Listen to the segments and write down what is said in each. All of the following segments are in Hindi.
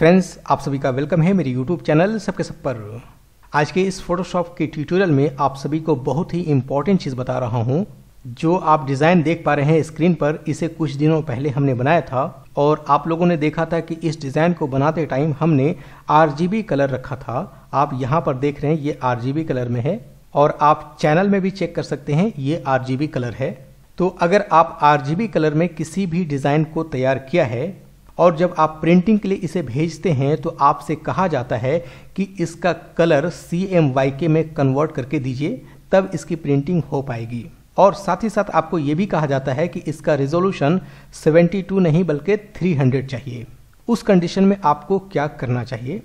फ्रेंड्स आप सभी का वेलकम है मेरे यूट्यूब चैनल सबके सब पर आज के इस फोटोशॉप के ट्यूटोरियल में आप सभी को बहुत ही इम्पोर्टेंट चीज़ बता रहा हूँ जो आप डिज़ाइन देख पा रहे हैं स्क्रीन पर इसे कुछ दिनों पहले हमने बनाया था और आप लोगों ने देखा था कि इस डिज़ाइन को बनाते टाइम हमने आर कलर रखा था आप यहाँ पर देख रहे हैं ये आर कलर में है और आप चैनल में भी चेक कर सकते हैं ये आर कलर है तो अगर आप आर कलर में किसी भी डिज़ाइन को तैयार किया है और जब आप प्रिंटिंग के लिए इसे भेजते हैं तो आपसे कहा जाता है कि इसका कलर सी एम वाई के में कन्वर्ट करके दीजिए तब इसकी प्रिंटिंग हो पाएगी और साथ ही साथ आपको ये भी कहा जाता है कि इसका रेजोल्यूशन 72 नहीं बल्कि 300 चाहिए उस कंडीशन में आपको क्या करना चाहिए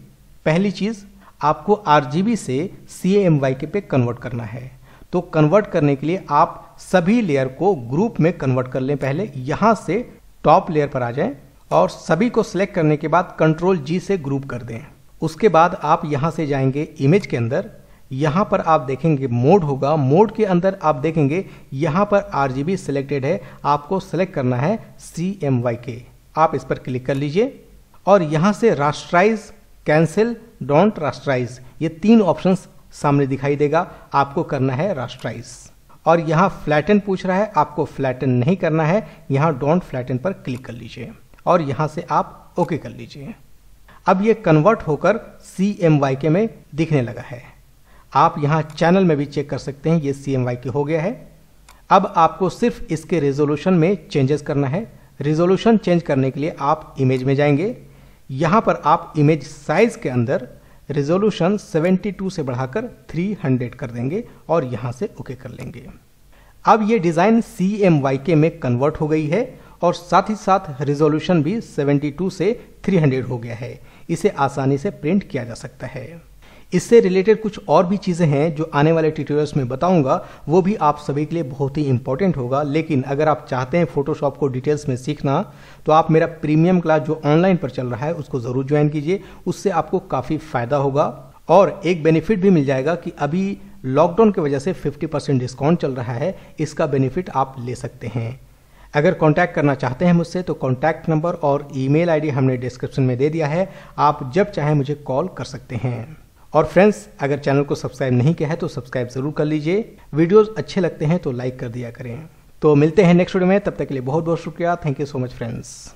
पहली चीज़ आपको आर से सी एम वाई के पे कन्वर्ट करना है तो कन्वर्ट करने के लिए आप सभी लेयर को ग्रुप में कन्वर्ट कर लें पहले यहाँ से टॉप लेयर पर आ जाएं और सभी को सिलेक्ट करने के बाद कंट्रोल जी से ग्रुप कर दें उसके बाद आप यहां से जाएंगे इमेज के अंदर यहां पर आप देखेंगे मोड होगा मोड के अंदर आप देखेंगे यहां पर आर सिलेक्टेड है आपको सेलेक्ट करना है सी एम वाई के आप इस पर क्लिक कर लीजिए और यहां से राष्ट्राइज कैंसिल डोंट राष्ट्राइज ये तीन ऑप्शंस सामने दिखाई देगा आपको करना है राष्ट्राइज और यहां फ्लैटन पूछ रहा है आपको फ्लैटन नहीं करना है यहां डोंट फ्लैटन पर क्लिक कर लीजिए और यहाँ से आप ओके कर लीजिए अब ये कन्वर्ट होकर सी एम वाई के में दिखने लगा है आप यहाँ चैनल में भी चेक कर सकते हैं ये सी एम वाई के हो गया है अब आपको सिर्फ इसके रेजोल्यूशन में चेंजेस करना है रेजोल्यूशन चेंज करने के लिए आप इमेज में जाएंगे यहाँ पर आप इमेज साइज के अंदर रेजोल्यूशन 72 से बढ़ाकर 300 कर देंगे और यहाँ से ओके कर लेंगे अब ये डिज़ाइन सी एम वाई के में कन्वर्ट हो गई है और साथ ही साथ रिजोल्यूशन भी 72 से 300 हो गया है इसे आसानी से प्रिंट किया जा सकता है इससे रिलेटेड कुछ और भी चीज़ें हैं जो आने वाले ट्यूटोरियल्स में बताऊंगा वो भी आप सभी के लिए बहुत ही इंपॉर्टेंट होगा लेकिन अगर आप चाहते हैं फोटोशॉप को डिटेल्स में सीखना तो आप मेरा प्रीमियम क्लास जो ऑनलाइन पर चल रहा है उसको ज़रूर ज्वाइन कीजिए उससे आपको काफ़ी फायदा होगा और एक बेनिफिट भी मिल जाएगा कि अभी लॉकडाउन की वजह से 50 परसेंट डिस्काउंट चल रहा है इसका बेनिफिट आप ले सकते हैं अगर कांटेक्ट करना चाहते हैं मुझसे तो कांटेक्ट नंबर और ईमेल आईडी हमने डिस्क्रिप्शन में दे दिया है आप जब चाहें मुझे कॉल कर सकते हैं और फ्रेंड्स अगर चैनल को सब्सक्राइब नहीं किया है तो सब्सक्राइब जरूर कर लीजिए वीडियोस अच्छे लगते हैं तो लाइक कर दिया करें तो मिलते हैं नेक्स्ट वीडियो में तब तक के लिए बहुत बहुत शुक्रिया thank you so much friends